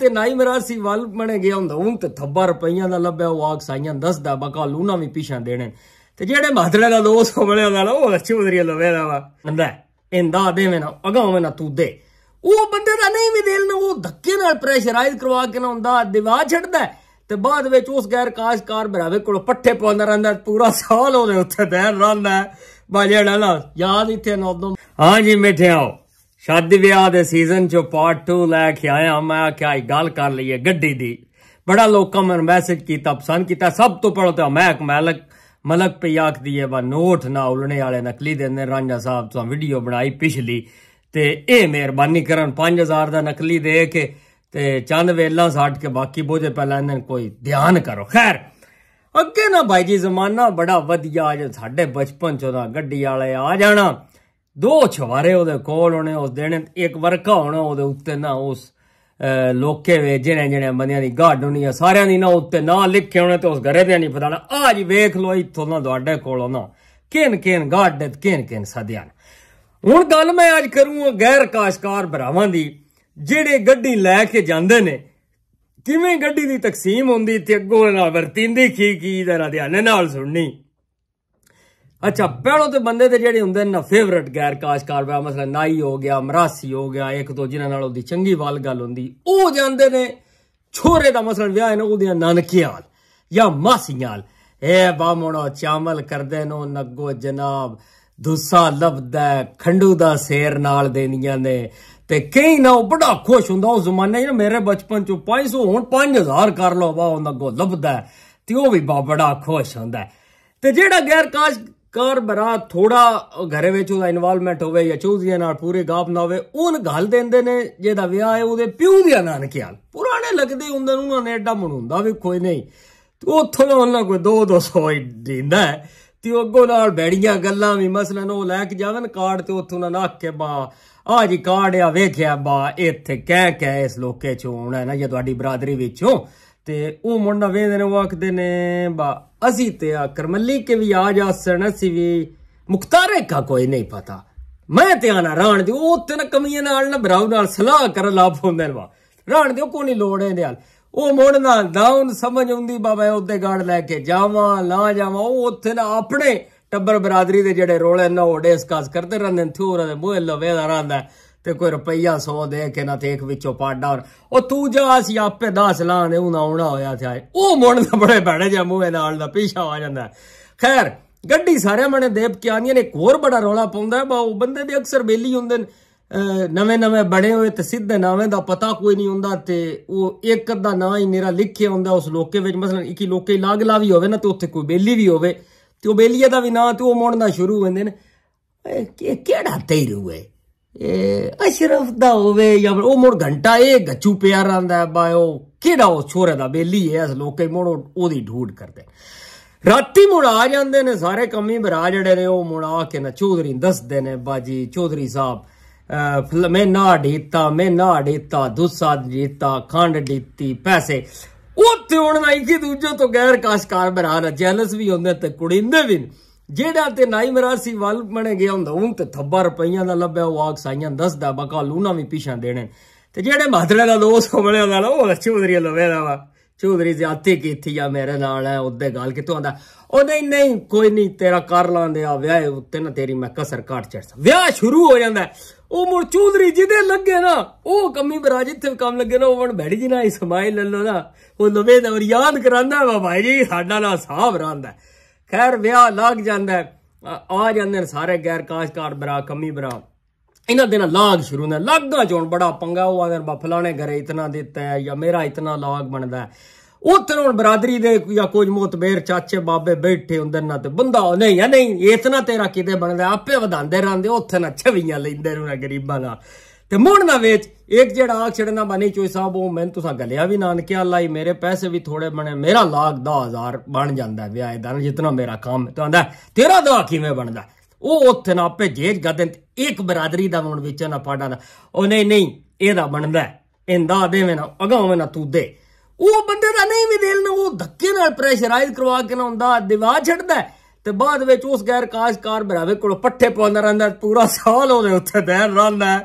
ਤੇ ਨਾਈ ਮਰਾਸੀ ਵੱਲ ਬਣੇ ਗਿਆ ਹੁੰਦਾ ਉਹਨ ਤੇ ਥੱਬਾ ਰੁਪਈਆਂ ਦਾ ਲੱਭਿਆ ਉਹ ਆਖ ਸਾਈਆਂ ਦੱਸਦਾ ਬਕਾ ਲੂਣਾ ਵੀ ਪਿਛਾਂ ਦੇਣੇ ਤੇ ਜਿਹੜੇ ਮਾਧੜੇ ਦਾ ਦੋਸਤ ਹੋਵਲੇ ਨਾਲ ਉਹ ਅੱਛੀ ਚੌਧਰੀ ਲਵੇ ਦਾ ਵਾ ਬੰਦਾ ਇੰਦਾ ਦੇਵੇਂ ਨਾ ਅਗਾਵੇਂ ਮੈਨਾ ਤੂੰ ਦੇ ਉਹ ਬੰਦੇ ਦਾ ਨਹੀਂ ਵੀ ਦਿਲ ਨੂੰ ਉਹ ਧੱਕੇ ਨਾਲ ਪ੍ਰੈਸ਼ਰਾਈਜ਼ ਕਰਵਾ ਕੇ ਨਾ ਹੁੰਦਾ ਦਿਵਾ ਛੱਡਦਾ ਤੇ ਬਾਅਦ ਵਿੱਚ ਉਸ ਗੈਰ ਕਾਸ਼ਕਾਰ ਬਰਾਵੇ ਕੋਲ ਪੱਠੇ ਪਾਉਂਦਾ ਰਹਿੰਦਾ ਪੂਰਾ ਸਾਲ ਉਹਦੇ ਉੱਤੇ ਦੈਨ ਰਹਿੰਦਾ ਬਾਜੜਾ ਨਾਲ ਯਾਦ ਇੱਥੇ ਨਾ ਉਦੋਂ ਹਾਂ ਜੀ ਮਿੱਠਿਆਓ ਸ਼ਾਦੀ ਵਿਆਹ ਦੇ ਸੀਜ਼ਨ ਚ ਪਾਰਟ 2 ਲੈ ਕੇ ਆਇਆ ਮੈਂ ਕਿਹਾ ਇਹ ਗੱਲ ਕਰ ਲਈਏ ਗੱਡੀ ਦੀ ਬੜਾ ਲੋਕਾਂ ਮਨ ਮੈਸੇਜ ਕੀਤਾ ਪਸੰਦ ਕੀਤਾ ਸਭ ਤੋਂ ਪਹਿਲਾਂ ਤਾਂ ਮੈਂ ਮਲਕ ਮਲਕ ਪਿਆਕ ਆਖਦੀ ਹੈ ਵਾ ਨੋਟ ਨਾ ਉਲਣੇ ਵਾਲੇ ਨਕਲੀ ਦੇ ਨੇ ਰਾਂਝਾ ਸਾਹਿਬ ਤੋਂ ਵੀਡੀਓ ਬਣਾਈ ਪਿਛਲੀ ਤੇ ਇਹ ਮਿਹਰਬਾਨੀ ਕਰਨ 5000 ਦਾ ਨਕਲੀ ਦੇ ਕੇ ਤੇ ਚੰਦ ਵੇਲਾ ਸਾਟ ਕੇ ਬਾਕੀ ਬੋਝੇ ਪਹਿਲਾਂ ਇਹਨਾਂ ਕੋਈ ਧਿਆਨ ਕਰੋ ਖੈਰ ਅੱਗੇ ਨਾ ਭਾਈ ਜੀ ਜ਼ਮਾਨਾ ਬੜਾ ਵਧੀਆ ਸਾਡੇ ਬਚਪਨ ਚੋਂ ਦਾ ਗੱਡੀ ਵਾਲੇ ਆ ਜਾਣਾ ਦੋ ਛਵਾਰੇ ਉਹਦੇ ਕੋਲ ਹੋਣੇ ਉਸ ਦੇਣੇ ਇੱਕ ਵਰਕਾ ਹੋਣਾ ਉਹਦੇ ਉੱਤੇ ਨਾ ਉਸ ਲੋਕੇ ਵੇ ਜਿਹੜੇ ਜਿਹੜੇ ਬੰਦਿਆਂ ਦੀ ਗਾਡ ਹੋਣੀ ਆ ਸਾਰਿਆਂ ਦੀ ਨਾ ਉੱਤੇ ਨਾਂ ਲਿਖੇ ਹੋਣੇ ਤੇ ਉਸ ਘਰੇ ਦੇ ਨਹੀਂ ਪਤਾਣਾ ਆ ਜੀ ਵੇਖ ਲੋ ਇੱਥੋਂ ਨਾ ਤੁਹਾਡੇ ਕੋਲੋਂ ਨਾ ਕਿਨ ਕਿਨ ਗਾਡ ਦੇ ਕਿਨ ਕਿਨ ਸਦਿਆਂ ਹੁਣ ਗੱਲ ਮੈਂ ਅੱਜ ਕਰੂੰ ਗੈਰ ਕਾਸ਼ਕਾਰ ਭਰਾਵਾਂ ਦੀ ਜਿਹੜੇ ਗੱਡੀ ਲੈ ਕੇ ਜਾਂਦੇ ਨੇ ਕਿਵੇਂ ਗੱਡੀ ਦੀ ਤਕਸੀਮ ਹੁੰਦੀ ਤੇ ਅੱਗੋਂ ਨਾਲ ਵਰਤਿੰਦੀ ਕੀ ਕੀ ਦਾ ਧਿਆਨ ਨਾਲ ਸੁਣਨੀ ਅੱਛਾ ਪਹਿਲੋਂ ਤੇ ਬੰਦੇ ਤੇ ਜਿਹੜੇ ਹੁੰਦੇ ਨੇ ਫੇਵਰਟ ਗੈਰ ਵਾ ਮਸਲਾ ਨਾਈ ਹੋ ਗਿਆ ਮਰਾਸੀ ਹੋ ਗਿਆ ਇੱਕ ਦੋ ਜਿਨ੍ਹਾਂ ਨਾਲ ਉਹਦੀ ਚੰਗੀ ਵਾਲ ਗੱਲ ਹੁੰਦੀ ਉਹ ਜਾਂਦੇ ਨੇ ਛੋਰੇ ਦਾ ਮਸਲਾ ਵਿਆਹ ਇਹਨਾਂ ਉਹਦੀਆਂ ਨਾਨਕੀਆਂ ਜਾਂ ਮਾਸੀਆਂ ਇਹ ਬਾਮਣੋ ਚਾਮਲ ਕਰਦੇ ਨੋ ਨੱਗੋ ਜਨਾਬ ਦੁੱਸਾ ਲਬਦਾ ਖੰਡੂ ਦਾ ਸੇਰ ਨਾਲ ਦੇਣੀਆਂ ਨੇ ਤੇ ਕਈ ਨਾ ਬੜਾ ਖੁਸ਼ ਹੁੰਦਾ ਉਹ ਜ਼ਮਾਨੇ ਜਿਹੜਾ ਮੇਰੇ ਬਚਪਨ ਚ 500 ਹੁਣ 5000 ਕਰ ਲਓ ਬਾ ਉਹ ਨੱਗੋ ਲਬਦਾ ਤੇ ਉਹ ਵੀ ਬੜਾ ਖੁਸ਼ ਹੁੰਦਾ ਤੇ ਜਿਹੜਾ ਗੈਰ ਕਾਸ਼ ਕਰ ਬਰਾ ਥੋੜਾ ਘਰੇ ਵਿੱਚ ਉਹਦਾ ਇਨਵੋਲਵਮੈਂਟ ਹੋਵੇ ਜਾਂ ਚੌਧਰੀਆਂ ਨਾਲ ਪੂਰੇ ਗਾਪ ਨਾ ਹੋਵੇ ਉਹਨ ਗੱਲ ਦਿੰਦੇ ਨੇ ਜਿਹਦਾ ਵਿਆਹ ਹੈ ਉਹਦੇ ਪਿਓ ਦੀਆਂ ਨਾਨਕਿਆਂ ਪੁਰਾਣੇ ਲੱਗਦੇ ਹੁੰਦੇ ਉਹਨਾਂ ਨੇ ਐਡਾ ਮਨਾਉਂਦਾ ਵੀ ਕੋਈ ਨਹੀਂ ਉੱਥੋਂ ਉਹਨਾਂ ਕੋਈ 2 200 ਹੀ ਦਿੰਦਾ ਤੇ ਅੱਗੋਂ ਨਾਲ ਬੈੜੀਆਂ ਗੱਲਾਂ ਵੀ ਮਸਲਨ ਉਹ ਲੈ ਕੇ ਜਾਵਨ ਕਾਰਡ ਤੇ ਉੱਥੋਂ ਨਾ ਨੱਕ ਕੇ ਬਾ ਆ ਜੀ ਕਾਰਡ ਆ ਵੇਖਿਆ ਬਾ ਇੱਥੇ ਕਹਿ ਕਹਿ ਇਸ ਲੋਕੇ ਚੋਂ ਆਉਣਾ ਨਾ ਜੇ ਤੁਹਾਡੀ ਬਰਾਦਰੀ ਵਿੱਚੋਂ ਤੇ ਉਹ ਮੁੰਡਾ ਵੇਂਦੇ ਨੇ ਉਹ ਆਖਦੇ ਨੇ ਬਾ ਅਸੀਂ ਤੇ ਆ ਕਰਮੱਲੀ ਕੇ ਵੀ ਆ ਜਾ ਸਣ ਅਸੀਂ ਵੀ ਮੁਖਤਾਰੇ ਕਾ ਕੋਈ ਨਹੀਂ ਪਤਾ ਮੈਂ ਤੇ ਆਣਾ ਰਾਣ ਦੀ ਉਹ ਤਿੰਨ ਕਮੀਆਂ ਨਾਲ ਨਾ ਬਰਾਉ ਨਾਲ ਸਲਾਹ ਕਰ ਲਾ ਹੁੰਦੇ ਨੇ ਵਾ ਰਾਣ ਦੀ ਕੋਈ ਨਹੀਂ ਲੋੜ ਇਹਦੇ ਨਾਲ ਉਹ ਮੋੜ ਨਾਲ ਦਾਉਨ ਸਮਝ ਆਉਂਦੀ ਬਾਬਾ ਉਹਦੇ ਗਾੜ ਲੈ ਕੇ ਜਾਵਾਂ ਲਾ ਜਾਵਾਂ ਉਹ ਉੱਥੇ ਨਾ ਆਪਣੇ ਟੱਬਰ ਬਰਾਦਰੀ ਦੇ ਜਿਹੜੇ ਰੋਲੇ ਨਾ ਉਹ ਡਿਸਕਸ ਕਰਦੇ ਰਹਿੰਦੇ ਨੇ ਥੋੜਾ ਦੇ ਮੋਹਲ ਵੇਦਾ ਰਹਿੰਦਾ ਤੇ ਕੋਈ ਰੁਪਈਆ 100 ਦੇ ਕੇ ਨਾ ਤੇਖ ਵਿੱਚੋਂ ਪਾੜਾ ਔਰ ਉਹ ਤੂੰ ਜਾ ਅਸੀਂ ਆਪੇ 10 ਲਾਣੇ ਉਹਨਾਂ ਆਉਣਾ ਹੋਇਆ ਥਾ ਉਹ ਮੁੰਡ ਦਾ ਬੜੇ ਬੜੇ ਜਾ ਮੂੰਹੇ ਨਾਲ ਦਾ ਪਿੱਛਾ ਆ ਜਾਂਦਾ ਖੈਰ ਗੱਡੀ ਸਾਰਿਆਂ ਮਣੇ ਦੇਪ ਕੇ ਆਂਦੀਆਂ ਨੇ ਇੱਕ ਹੋਰ ਬੜਾ ਰੌਲਾ ਪਾਉਂਦਾ ਬਾ ਉਹ ਬੰਦੇ ਦੇ ਅਕਸਰ ਬੇਲੀ ਹੁੰਦੇ ਨੇ ਨਵੇਂ ਨਵੇਂ ਬਣੇ ਹੋਏ ਤੇ ਸਿੱਧੇ ਨਾਵੇਂ ਦਾ ਪਤਾ ਕੋਈ ਨਹੀਂ ਹੁੰਦਾ ਤੇ ਉਹ ਇੱਕ ਅੱਧਾ ਨਾਂ ਹੀ ਮੇਰਾ ਲਿਖਿਆ ਹੁੰਦਾ ਉਸ ਲੋਕੇ ਵਿੱਚ ਮਸਲਨ ਇੱਕ ਹੀ ਲੋਕੇ ਲਾਗ ਵੀ ਹੋਵੇ ਨਾ ਤੇ ਉੱਥੇ ਕੋਈ ਬੇਲੀ ਵੀ ਹੋਵੇ ਤੇ ਉਹ ਬੇਲੀਏ ਦਾ ਵੀ ਨਾਂ ਤੇ ਉਹ ਮੋੜਨਾ ਸ਼ੁਰੂ ਹੁੰਦੇ ਨੇ ਕਿਹੜਾ ਤੇਰੂ ਹੈ ਇਹ ਅਸ਼ਰਫ ਦਾ ਹੋਵੇ ਜਾਂ ਉਹ ਮੋੜ ਘੰਟਾ ਇਹ ਗੱਚੂ ਪਿਆ ਰਹਿੰਦਾ ਬਾਇਓ ਉਹ ਕਿਹੜਾ ਉਹ ਛੋਰੇ ਦਾ ਬੇਲੀ ਹੈ ਅਸ ਲੋਕੇ ਮੋੜ ਉਹਦੀ ਢੂਡ ਕਰਦੇ ਰਾਤੀ ਮੁੜ ਆ ਜਾਂਦੇ ਨੇ ਸਾਰੇ ਕੰਮੀ ਬਰਾ ਜਿਹੜੇ ਨੇ ਉਹ ਮੁੜ ਆ ਕੇ ਨਾ ਚੌਧਰੀ ਦੱਸਦੇ ਨੇ ਬਾਜੀ ਚੌਧਰੀ ਸਾਹਿਬ ਮੈਂ ਨਾ ਢੀਤਾ ਮੈਂ ਨਾ ਢੀਤਾ ਦੁੱਸਾ ਢੀਤਾ ਖੰਡ ਢੀਤੀ ਪੈਸੇ ਉਹ ਤੇ ਹੁਣ ਨਾ ਇੱਕ ਦੂਜੇ ਤੋਂ ਗੈਰ ਕਾਸ਼ਕਾਰ ਬਰਾ ਨਾ ਜੈਲਸ ਵੀ ਹੁੰਦੇ ਤੇ ਕੁੜੀਂਦੇ ਵੀ ਜਿਹੜਾ ਤੇ ਨਾਈ ਮਰਾਸੀ ਵੱਲ ਬਣੇ ਗਿਆ ਹੁੰਦਾ ਉਹਨ ਤੇ ਥੱਬਾ ਰੁਪਈਆਂ ਦਾ ਲੱਭਿਆ ਉਹ ਆਗ ਸਾਈਆਂ ਦੱਸਦਾ ਬਕਾ ਲੂਨਾ ਵੀ ਪਿਛਾਂ ਦੇਣੇ ਤੇ ਜਿਹੜੇ ਮਾਧੜੇ ਦਾ ਦੋਸਤ ਹੋਣੇ ਉਹਦਾ ਨਾਲ ਉਹ ਚੌਧਰੀ ਲਵੇ ਦਾ ਵਾ ਚੌਧਰੀ ਜ਼ਿਆਤੀ ਕੀਤੀ ਆ ਮੇਰੇ ਨਾਲ ਹੈ ਉਹਦੇ ਗੱਲ ਕਿਤੋਂ ਆਂਦਾ ਉਹ ਨਹੀਂ ਨਹੀਂ ਕੋਈ ਨਹੀਂ ਤੇਰਾ ਕਰ ਲਾਂਦੇ ਆ ਵਿਆਹ ਉੱਤੇ ਨਾ ਤੇਰੀ ਮੈਂ ਕਸਰ ਕਾਟ ਚੜਸ ਵਿਆਹ ਸ਼ੁਰੂ ਹੋ ਜਾਂਦਾ ਉਹ ਮੁਰ ਚੌਧਰੀ ਜਿਹਦੇ ਲੱਗੇ ਨਾ ਉਹ ਕੰਮੀ ਬਰਾਜ ਇੱਥੇ ਕੰਮ ਲੱਗੇ ਨਾ ਉਹ ਵਣ ਬੈੜੀ ਜੀ ਨਾ ਇਸਮਾਈਲ ਲੱਲੋ ਨਾ ਉਹ ਨਵੇਂ ਦਾ ਯਾਦ ਕਰਾਂਦਾ ਵਾ ਭਾਈ ਜੀ ਸਾਡਾ ਨਾਲ ਸਾਹਬ ਰਾਂਦਾ ਖੈਰ ਵਿਆਹ ਲੱਗ ਜਾਂਦਾ ਆ ਜਾਂਦੇ ਨੇ ਸਾਰੇ ਗੈਰ ਕਾਸ਼ਕਾਰ ਬਰਾ ਕਮੀ ਬਰਾ ਇਹਨਾਂ ਦਿਨਾਂ ਲਾਗ ਸ਼ੁਰੂ ਹੁੰਦਾ ਲਾਗਾ ਚੋਂ ਬੜਾ ਪੰਗਾ ਉਹ ਆਦਰ ਬਫਲਾਣੇ ਘਰੇ ਇਤਨਾ ਦਿੱਤਾ ਹੈ ਜਾਂ ਮੇਰਾ ਇਤਨਾ ਲਾਗ ਬਣਦਾ ਉੱਥੇ ਹੁਣ ਬਰਾਦਰੀ ਦੇ ਜਾਂ ਕੁਝ ਮੋਤਬੇਰ ਚਾਚੇ ਬਾਬੇ ਬੈਠੇ ਹੁੰਦੇ ਨਾ ਤੇ ਬੰਦਾ ਨਹੀਂ ਆ ਨਹੀਂ ਇਤਨਾ ਤੇਰਾ ਕਿਤੇ ਬਣਦਾ ਆਪੇ ਵਧਾਉਂਦੇ ਰਹਿੰਦੇ ਉੱਥੇ ਨਾ ਛਵੀਆਂ ਲੈਂਦੇ ਨੇ ਗਰੀਬਾਂ ਨਾਲ ਤੇ ਮੁੜ ਨਾ ਵੇਚ ਇੱਕ ਜਿਹੜਾ ਆਖ ਛੜਨਾ ਬਣੀ ਚੋਈ ਸਾਹਿਬ ਉਹ ਮੈਂ ਤੁਸਾਂ ਗਲਿਆ ਵੀ ਨਾਨਕਿਆ ਲਾਈ ਮੇਰੇ ਪੈਸੇ ਵੀ ਥੋੜੇ ਬਣੇ ਮੇਰਾ ਲਾਗ 10000 ਬਣ ਜਾਂਦਾ ਵਿਆਹ ਦਾ ਜਿੰਨਾ ਮੇਰਾ ਕੰਮ ਤਾਂ ਆਂਦਾ ਤੇਰਾ ਦਾ ਕਿਵੇਂ ਬਣਦਾ ਉਹ ਉੱਥੇ ਨਾ ਭੇਜੇ ਗਦਨ ਇੱਕ ਬਰਾਦਰੀ ਦਾ ਮੁੰਡ ਵਿੱਚ ਨਾ ਪਾੜਾ ਦਾ ਉਹ ਨਹੀਂ ਨਹੀਂ ਇਹਦਾ ਬਣਦਾ ਇਹਦਾ ਦੇਵੇਂ ਨਾ ਅਗਾਵੇਂ ਨਾ ਤੂੰ ਦੇ ਉਹ ਬੰਦੇ ਦਾ ਨਹੀਂ ਵੀ ਦਿਲ ਨੂੰ ਉਹ ਧੱਕੇ ਨਾਲ ਪ੍ਰੈਸ਼ਰਾਈਜ਼ ਕਰਵਾ ਕੇ ਨਾ ਹੁੰਦਾ ਦਿਵਾ ਛੱਡਦਾ ਤੇ ਬਾਅਦ ਵਿੱਚ ਉਸ ਗੈਰ ਕਾਸ਼ਕਾਰ ਬਰਾਵੇ ਕੋਲ ਪੱਠੇ ਪਾਉਂਦਾ ਰਹਿੰਦਾ ਪੂਰਾ ਸਾਲ ਉਹਦੇ ਉੱਤੇ ਦਹਿਰ ਰਹਿੰਦਾ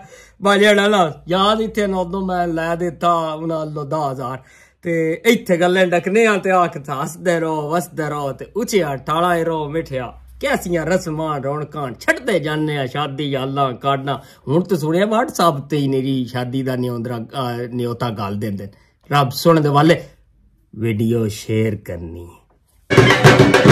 ਯਾਦ ਇੱਥੇ ਨਾ नोदो ਮੈਂ ਲੈ ਦਿੱਤਾ ਉਹਨਾਂ ਨੂੰ 10000 ਤੇ ਇੱਥੇ ਗੱਲਾਂ ਡਕਨੇ ਆ ਤੇ ਆਖ ਹੱਸਦੇ ਰਹੋ ਵਸਦੇ ਰਹੋ ਤੇ ਉੱਚਿਆ ਠਾਲਾ ਰਹੋ ਮਿਠਿਆ ਕੈਸੀਆਂ ਰਸਮਾਂ ਰੌਣਕਾਂ ਛੱਡਦੇ ਜਾਂਦੇ ਆ ਸ਼ਾਦੀ ਯਾਲਾਂ ਕਾਢਣਾ ਹੁਣ ਤੇ ਸੁਣਿਆ WhatsApp ਤੇ ਹੀ ਨੇਰੀ ਸ਼ਾਦੀ ਦਾ ਨਿਉਂਦਰਾ ਨਿਉਤਾ ਗੱਲ ਦਿੰਦੇ ਰੱਬ ਸੁਣਨ ਦੇ ਵਾਲੇ ਵੀਡੀਓ ਸ਼ੇਅਰ ਕਰਨੀ